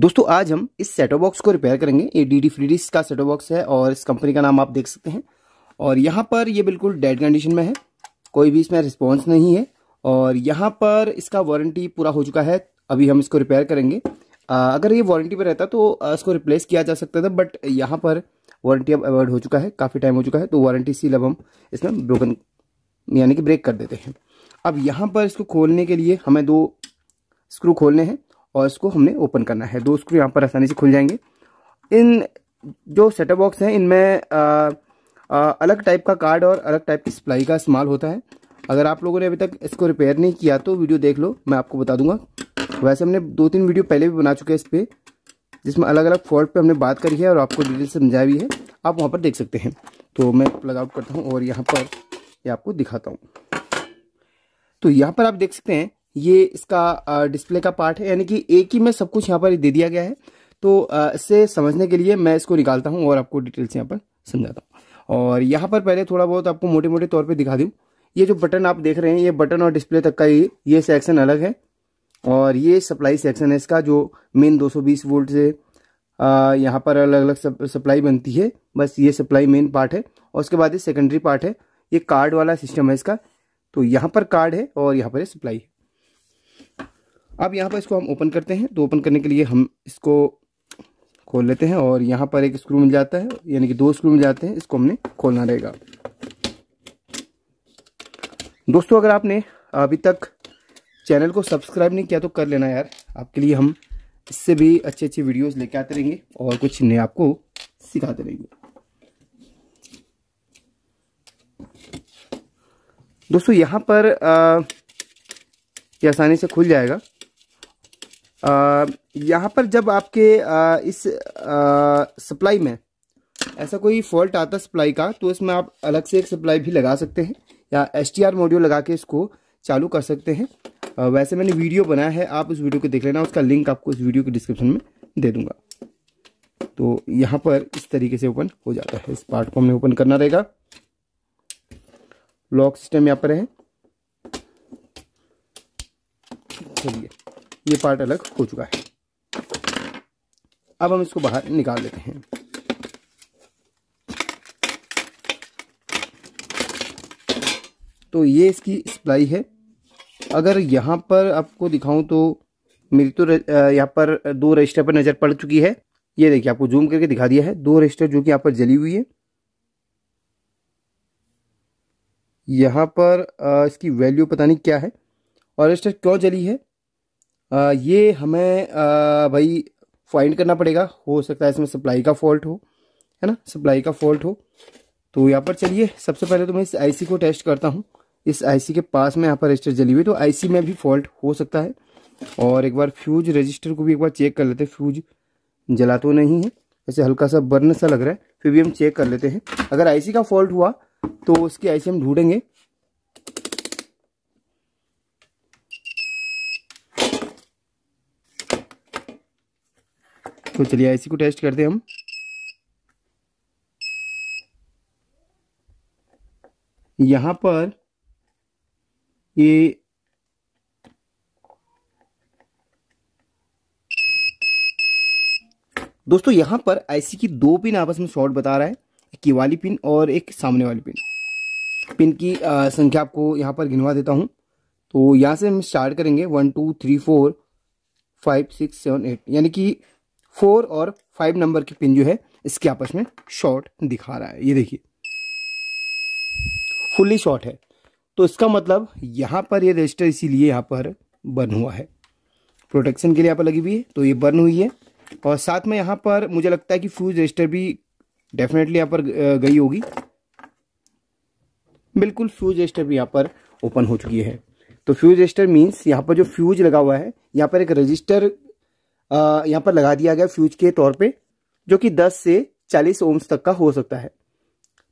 दोस्तों आज हम इस सेटो बॉक्स को रिपेयर करेंगे ये डी डी फ्री का सेटो बॉक्स है और इस कंपनी का नाम आप देख सकते हैं और यहाँ पर ये बिल्कुल डेड कंडीशन में है कोई भी इसमें रिस्पॉन्स नहीं है और यहाँ पर इसका वारंटी पूरा हो चुका है अभी हम इसको रिपेयर करेंगे आ, अगर ये वारंटी पर रहता तो इसको रिप्लेस किया जा सकता था बट यहाँ पर वारंटी अब अवॉइड हो चुका है काफ़ी टाइम हो चुका है तो वारंटी सील अब हम इसमें ब्रोकन यानी कि ब्रेक कर देते हैं अब यहाँ पर इसको खोलने के लिए हमें दो स्क्रू खोलने हैं और इसको हमने ओपन करना है दो स्क्रू यहाँ पर आसानी से खुल जाएंगे इन जो सेटअप बॉक्स हैं इनमें अलग टाइप का कार्ड और अलग टाइप की सप्लाई का इस्तेमाल होता है अगर आप लोगों ने अभी तक इसको रिपेयर नहीं किया तो वीडियो देख लो मैं आपको बता दूंगा वैसे हमने दो तीन वीडियो पहले भी बना चुके हैं इस पर जिसमें अलग अलग फॉल्ट पे हमने बात करी है और आपको डिटेल समझाया भी है आप वहाँ पर देख सकते हैं तो मैं प्लग आउट करता हूँ और यहाँ पर ये यह आपको दिखाता हूँ तो यहाँ पर आप देख सकते हैं ये इसका डिस्प्ले का पार्ट है यानी कि एक ही में सब कुछ यहाँ पर दे दिया गया है तो इसे समझने के लिए मैं इसको निकालता हूँ और आपको डिटेल्स यहाँ पर समझाता हूँ और यहाँ पर पहले थोड़ा बहुत आपको मोटे मोटे तौर पर दिखा दूँ ये जो बटन आप देख रहे हैं ये बटन और डिस्प्ले तक का ही ये सेक्शन अलग है और ये सप्लाई सेक्शन है इसका जो मेन 220 वोल्ट से यहाँ पर अलग अलग सप्लाई बनती है बस ये सप्लाई मेन पार्ट है और उसके बाद ये सेकेंडरी पार्ट है ये कार्ड वाला सिस्टम है इसका तो यहाँ पर कार्ड है और यहाँ पर सप्लाई है अब यहाँ पर इसको हम ओपन करते हैं तो ओपन करने के लिए हम इसको खोल लेते हैं और यहाँ पर एक स्क्रू मिल जाता है यानी कि दो स्क्रू मिल जाते हैं इसको हमने खोलना रहेगा दोस्तों अगर आपने अभी तक चैनल को सब्सक्राइब नहीं किया तो कर लेना यार आपके लिए हम इससे भी अच्छे अच्छे वीडियोस लेके आते रहेंगे और कुछ नए आपको सिखाते रहेंगे दोस्तों यहाँ पर आ, ये आसानी से खुल जाएगा यहाँ पर जब आपके आ, इस आ, सप्लाई में ऐसा कोई फॉल्ट आता सप्लाई का तो इसमें आप अलग से एक सप्लाई भी लगा सकते हैं या एस टी मॉड्यूल लगा के इसको चालू कर सकते हैं आ, वैसे मैंने वीडियो बनाया है आप उस वीडियो को देख लेना उसका लिंक आपको इस वीडियो के डिस्क्रिप्शन में दे दूंगा तो यहाँ पर इस तरीके से ओपन हो जाता है इस पार्ट को हमें ओपन करना रहेगा लॉक सिस्टम यहाँ पर है चलिए ये पार्ट अलग हो चुका है अब हम इसको बाहर निकाल लेते हैं तो ये इसकी सप्लाई है अगर यहाँ पर आपको दिखाऊं तो मेरी तो यहाँ पर दो रजिस्टर पर नज़र पड़ चुकी है ये देखिए आपको जूम करके दिखा दिया है दो रजिस्टर जो कि यहाँ पर जली हुई है यहाँ पर इसकी वैल्यू पता नहीं क्या है और रजिस्टर क्यों जली है ये हमें भाई फाइंड करना पड़ेगा हो सकता है इसमें सप्लाई का फॉल्ट हो है ना सप्लाई का फॉल्ट हो तो यहाँ पर चलिए सबसे पहले तो मैं इस आईसी को टेस्ट करता हूँ इस आईसी के पास में यहाँ पर रजिस्टर जली हुई तो आईसी में भी फॉल्ट हो सकता है और एक बार फ्यूज रजिस्टर को भी एक बार चेक कर लेते हैं फ्यूज जला तो नहीं है वैसे हल्का सा बर्न सा लग रहा है फिर भी हम चेक कर लेते हैं अगर आई का फॉल्ट हुआ तो उसकी सी हम ढूंढेंगे तो चलिए आईसी को टेस्ट करते हैं हम यहां पर ये दोस्तों यहां पर आईसी की दो पिन आपस में शॉर्ट बता रहा है एक वाली पिन और एक सामने वाली पिन पिन की संख्या आपको यहां पर गिनवा देता हूं तो यहां से हम स्टार्ट करेंगे one two three four five six seven eight यानी कि फोर और फाइव नंबर की पिन जो है इसके आपस में शॉर्ट दिखा रहा है ये देखिए फुल्ली शॉर्ट है तो इसका मतलब यहाँ पर ये रजिस्टर इसीलिए यहाँ पर बर्न हुआ है प्रोटेक्शन के लिए यहाँ पर लगी हुई है तो ये बर्न हुई है और साथ में यहाँ पर मुझे लगता है कि फ्यूज रजिस्टर भी डेफिनेटली यहाँ पर गई होगी बिल्कुल फ्यूज रजिस्टर भी यहाँ पर ओपन हो चुकी है तो फ्यूज रजिस्टर मीन्स यहाँ पर जो फ्यूज लगा हुआ है यहाँ पर एक रजिस्टर यहाँ पर लगा दिया गया फ्यूज के तौर पे जो कि 10 से 40 ओम्स तक का हो सकता है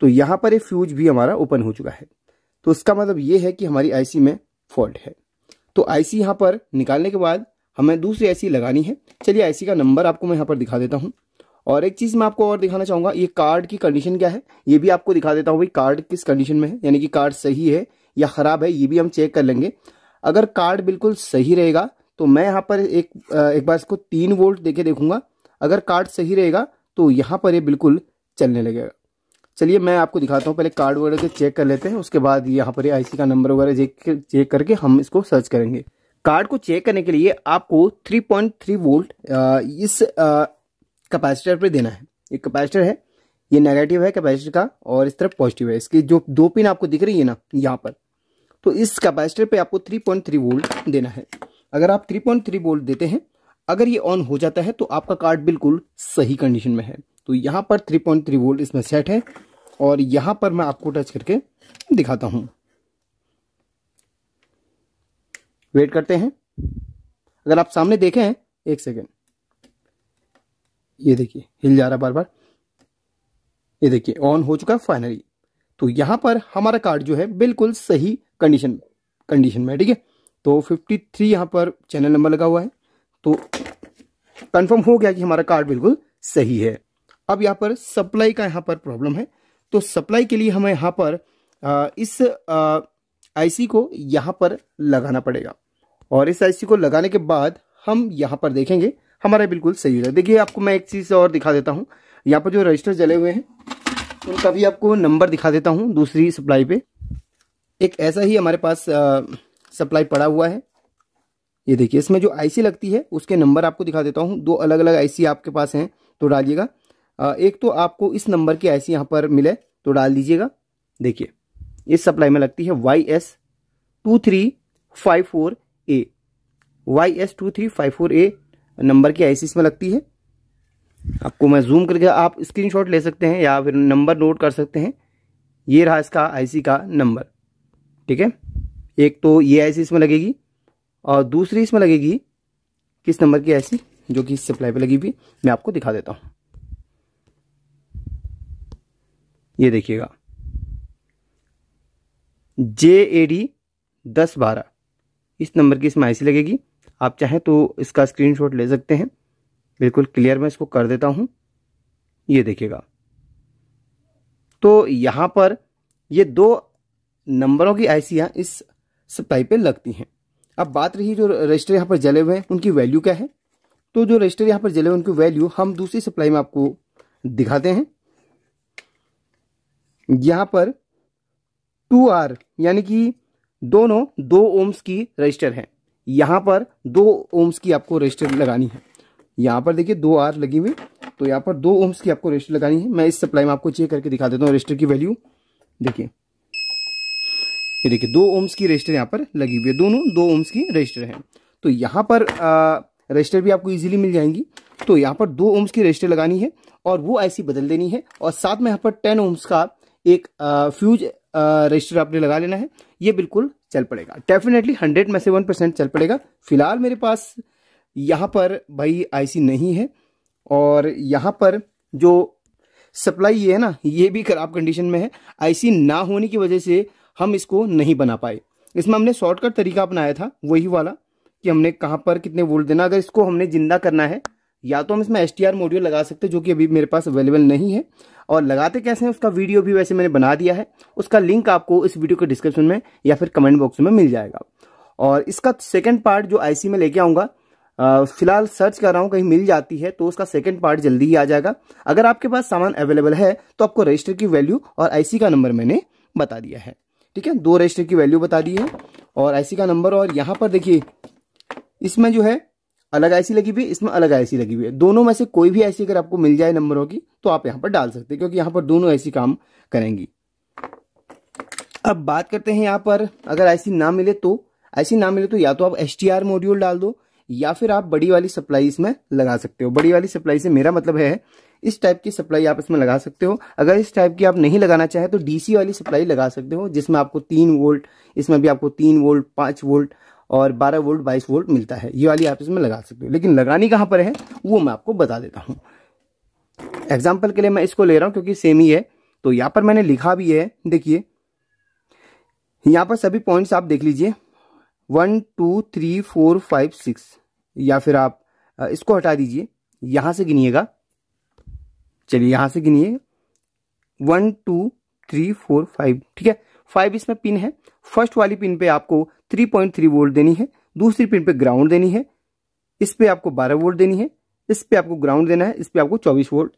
तो यहाँ पर ये फ्यूज भी हमारा ओपन हो चुका है तो इसका मतलब ये है कि हमारी आईसी में फॉल्ट है तो आईसी यहाँ पर निकालने के बाद हमें दूसरी आईसी लगानी है चलिए आईसी का नंबर आपको मैं यहाँ पर दिखा देता हूँ और एक चीज़ मैं आपको और दिखाना चाहूँगा ये कार्ड की कंडीशन क्या है ये भी आपको दिखा देता हूँ भाई कार्ड किस कंडीशन में है यानी कि कार्ड सही है या ख़राब है ये भी हम चेक कर लेंगे अगर कार्ड बिल्कुल सही रहेगा तो मैं यहाँ पर एक एक बार इसको तीन वोल्ट देके देखूंगा अगर कार्ड सही रहेगा तो यहाँ पर ये बिल्कुल चलने लगेगा चलिए मैं आपको दिखाता हूँ पहले कार्ड वगैरह के चेक कर लेते हैं उसके बाद यहाँ पर आईसी का नंबर वगैरह चेक चेक करके हम इसको सर्च करेंगे कार्ड को चेक करने के लिए आपको थ्री थ्री वोल्ट इस कैपेसिटर पर देना है ये कैपेसिटर है ये नेगेटिव है कैपेसिटर का और इस तरफ पॉजिटिव है इसकी जो दो पिन आपको दिख रही है ना यहाँ पर तो इस कैपेसिटर पे आपको 3.3 वोल्ट देना है अगर आप थ्री पॉइंट थ्री वोल्ट देते हैं अगर ये ऑन हो जाता है तो आपका कार्ड बिल्कुल सही कंडीशन में है तो यहाँ पर थ्री पॉइंट थ्री वोल्ट इसमें सेट है और यहाँ पर मैं आपको टच करके दिखाता हूँ वेट करते हैं अगर आप सामने देखें एक सेकेंड ये देखिए हिल जा रहा बार बार ये देखिए ऑन हो चुका है फाइनली तो यहां पर हमारा कार्ड जो है बिल्कुल सही कंडीशन कंडीशन में ठीक है तो फिफ्टी थ्री यहाँ पर चैनल नंबर लगा हुआ है तो कंफर्म हो गया कि हमारा कार्ड बिल्कुल सही है अब यहाँ पर सप्लाई का यहाँ पर प्रॉब्लम है तो सप्लाई के लिए हमें यहाँ पर इस आईसी को यहाँ पर लगाना पड़ेगा और इस आईसी को लगाने के बाद हम यहाँ पर देखेंगे हमारा बिल्कुल सही होगा देखिए आपको मैं एक चीज़ और दिखा देता हूँ यहाँ पर जो रजिस्टर जले हुए हैं उनका भी आपको नंबर दिखा देता हूँ दूसरी सप्लाई पे एक ऐसा ही हमारे पास सप्लाई पड़ा हुआ है ये देखिए इसमें जो आईसी लगती है उसके नंबर आपको दिखा देता हूँ दो अलग अलग आईसी आपके पास हैं तो डालिएगा एक तो आपको इस नंबर की आईसी यहाँ पर मिले तो डाल दीजिएगा देखिए इस सप्लाई में लगती है Y S two three five four A Y S two three five four A नंबर की आईसी इसमें लगती है आपको मैं जूम करके आप स्क्रीन ले सकते हैं या फिर नंबर नोट कर सकते हैं ये रहा इसका आई का नंबर ठीक है एक तो ये आईसी इसमें लगेगी और दूसरी इसमें लगेगी किस नंबर की आईसी जो कि सप्लाई पे लगी हुई मैं आपको दिखा देता हूँ ये देखिएगा जे ए डी दस बारह इस नंबर की इसमें आईसी लगेगी आप चाहें तो इसका स्क्रीनशॉट ले सकते हैं बिल्कुल क्लियर मैं इसको कर देता हूं ये देखिएगा तो यहाँ पर ये दो नंबरों की आईसियाँ इस सप्लाई पे लगती हैं अब बात रही जो रजिस्टर यहाँ पर जले हुए हैं उनकी वैल्यू क्या है तो जो रजिस्टर यहाँ पर जले हुए उनकी वैल्यू हम दूसरी सप्लाई में आपको दिखाते हैं यहाँ पर टू आर यानी कि दोनों दो ओम्स की रजिस्टर है यहाँ पर दो ओम्स की आपको रजिस्टर लगानी है यहाँ पर देखिए दो आर लगी हुई तो यहाँ पर दो ओम्स की आपको रजिस्टर लगानी है मैं इस सप्लाई में आपको चेक करके दिखा देता हूँ रजिस्टर की वैल्यू देखिए ये देखिए दो ओम्स की रजिस्टर यहाँ पर लगी हुई है दोनों दो ओम्स की रजिस्टर है तो यहाँ पर रजिस्टर भी आपको इजीली मिल जाएंगी तो यहाँ पर दो ओम्स की रजिस्टर लगानी है और वो ऐसी बदल देनी है और साथ में यहाँ पर टेन ओम्स का एक आ, फ्यूज रजिस्टर आपने लगा लेना है ये बिल्कुल चल पड़ेगा डेफिनेटली हंड्रेड में से वन परसेंट चल पड़ेगा फिलहाल मेरे पास यहाँ पर भाई आईसी नहीं है और यहाँ पर जो सप्लाई है ना ये भी खराब कंडीशन में है आईसी ना होने की वजह से हम इसको नहीं बना पाए इसमें हमने शॉर्टकट तरीका अपनाया था वही वाला कि हमने कहाँ पर कितने वोल्ट देना अगर इसको हमने जिंदा करना है या तो हम इसमें एस टी मॉड्यूल लगा सकते हैं जो कि अभी मेरे पास अवेलेबल नहीं है और लगाते कैसे हैं उसका वीडियो भी वैसे मैंने बना दिया है उसका लिंक आपको इस वीडियो के डिस्क्रिप्शन में या फिर कमेंट बॉक्स में मिल जाएगा और इसका सेकेंड पार्ट जो आईसी में लेके आऊँगा फिलहाल सर्च कर रहा हूँ कहीं मिल जाती है तो उसका सेकेंड पार्ट जल्दी ही आ जाएगा अगर आपके पास सामान अवेलेबल है तो आपको रजिस्टर की वैल्यू और आई का नंबर मैंने बता दिया है ठीक है दो रजिस्टर की वैल्यू बता दी है और आईसी का नंबर और यहां पर देखिए इसमें जो है अलग आईसी लगी हुई है इसमें अलग आईसी लगी हुई है दोनों में से कोई भी आईसी अगर आपको मिल जाए नंबरों की तो आप यहाँ पर डाल सकते हैं क्योंकि यहाँ पर दोनों आईसी काम करेंगी अब बात करते हैं यहां पर अगर आईसी ना मिले तो आईसी ना मिले तो या तो आप एस मॉड्यूल डाल दो या फिर आप बड़ी वाली सप्लाई इसमें लगा सकते हो बड़ी वाली सप्लाई से मेरा मतलब है इस टाइप की सप्लाई आप इसमें लगा सकते हो अगर इस टाइप की आप नहीं लगाना चाहे तो डीसी वाली सप्लाई लगा सकते हो जिसमें आपको तीन वोल्ट इसमें भी आपको तीन वोल्ट पांच वोल्ट और बारह वोल्ट बाईस वोल्ट मिलता है ये वाली आप इसमें लगा सकते हो लेकिन लगानी कहां पर है वो मैं आपको बता देता हूँ एग्जाम्पल के लिए मैं इसको ले रहा हूँ क्योंकि सेम ही है तो यहाँ पर मैंने लिखा भी है देखिए यहाँ पर सभी पॉइंट्स आप देख लीजिए one two three four five six या फिर आप इसको हटा दीजिए यहां से गिनिएगा चलिए यहां से गिनिए one two three four five ठीक है फाइव इसमें पिन है फर्स्ट वाली पिन पे आपको थ्री पॉइंट थ्री वोल्ट देनी है दूसरी पिन पे ग्राउंड देनी है इस पे आपको बारह वोल्ट देनी है इस पे आपको ग्राउंड देना है इस पे आपको चौबीस वोल्ट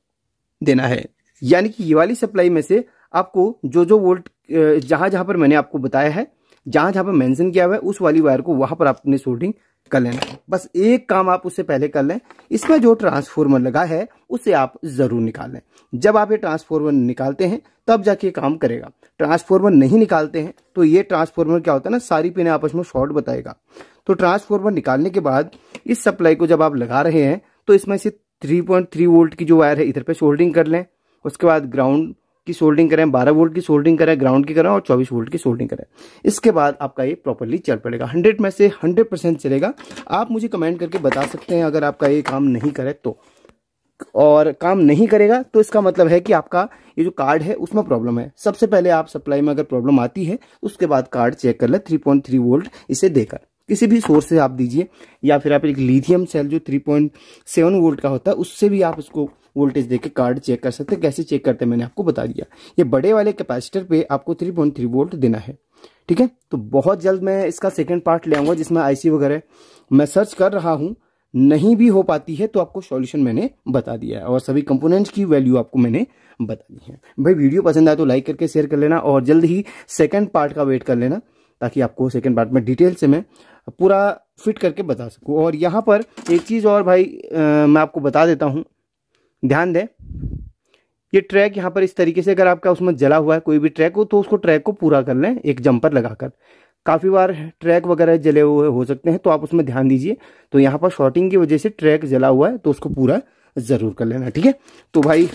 देना है यानी कि ये वाली सप्लाई में से आपको जो जो वोल्ट जहां जहां पर मैंने आपको बताया है जहां जहां पर मेंशन किया हुआ है उस वाली वायर को वहां पर आपने सोल्डिंग कर लेना बस एक काम आप उससे पहले कर लें इसमें जो ट्रांसफॉर्मर लगा है उसे आप ज़रूर निकाल लें जब आप ये ट्रांसफॉर्मर निकालते हैं तब जाके काम करेगा ट्रांसफॉर्मर नहीं निकालते हैं तो ये ट्रांसफॉर्मर क्या होता है ना सारी पिने आपस में शॉर्ट बताएगा तो ट्रांसफॉर्मर निकालने के बाद इस सप्लाई को जब आप लगा रहे हैं तो इसमें से 3.3 वोल्ट की जो वायर है इधर पे शोल्डिंग कर लें उसके बाद ग्राउंड की सोल्डिंग करें बारह वोल्ट की सोल्डिंग करें ग्राउंड की करें और चौबीस वोल्ट की सोल्डिंग करें इसके बाद आपका ये प्रॉपरली चल पड़ेगा हंड्रेड में से हंड्रेड परसेंट चलेगा आप मुझे कमेंट करके बता सकते हैं अगर आपका ये काम नहीं करे तो और काम नहीं करेगा तो इसका मतलब है कि आपका ये जो कार्ड है उसमें प्रॉब्लम है सबसे पहले आप सप्लाई में अगर प्रॉब्लम आती है उसके बाद कार्ड चेक कर ले 3.3 वोल्ट इसे देकर किसी भी सोर्स से आप दीजिए या फिर आप एक लीथियम सेल जो 3.7 वोल्ट का होता है उससे भी आप इसको वोल्टेज देके कार्ड चेक कर सकते हैं कैसे चेक करते हैं मैंने आपको बता दिया ये बड़े वाले कैपेसिटर पे आपको 3.3 वोल्ट देना है ठीक है तो बहुत जल्द मैं इसका सेकेंड पार्ट ले आऊंगा जिसमें आईसी वगैरह मैं सर्च कर रहा हूँ नहीं भी हो पाती है तो आपको सॉल्यूशन मैंने बता दिया है और सभी कंपोनेंट्स की वैल्यू आपको मैंने बता दी है भाई वीडियो पसंद आए तो लाइक करके शेयर कर लेना और जल्द ही सेकंड पार्ट का वेट कर लेना ताकि आपको सेकंड पार्ट में डिटेल से मैं पूरा फिट करके बता सकूँ और यहाँ पर एक चीज़ और भाई आ, मैं आपको बता देता हूँ ध्यान दें ये ट्रैक यहाँ पर इस तरीके से अगर आपका उसमें जला हुआ है कोई भी ट्रैक हो तो उसको ट्रैक को पूरा कर लें एक जंपर लगाकर काफ़ी बार ट्रैक वगैरह जले हुए हो सकते हैं तो आप उसमें ध्यान दीजिए तो यहाँ पर शॉर्टिंग की वजह से ट्रैक जला हुआ है तो उसको पूरा ज़रूर कर लेना ठीक है तो भाई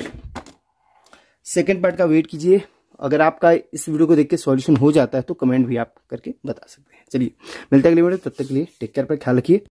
सेकेंड पार्ट का वेट कीजिए अगर आपका इस वीडियो को देख के सॉल्यूशन हो जाता है तो कमेंट भी आप करके बता सकते हैं चलिए मिलते हैं अगले वीडियो तब तक के लिए टेक केयर पर ख्याल रखिए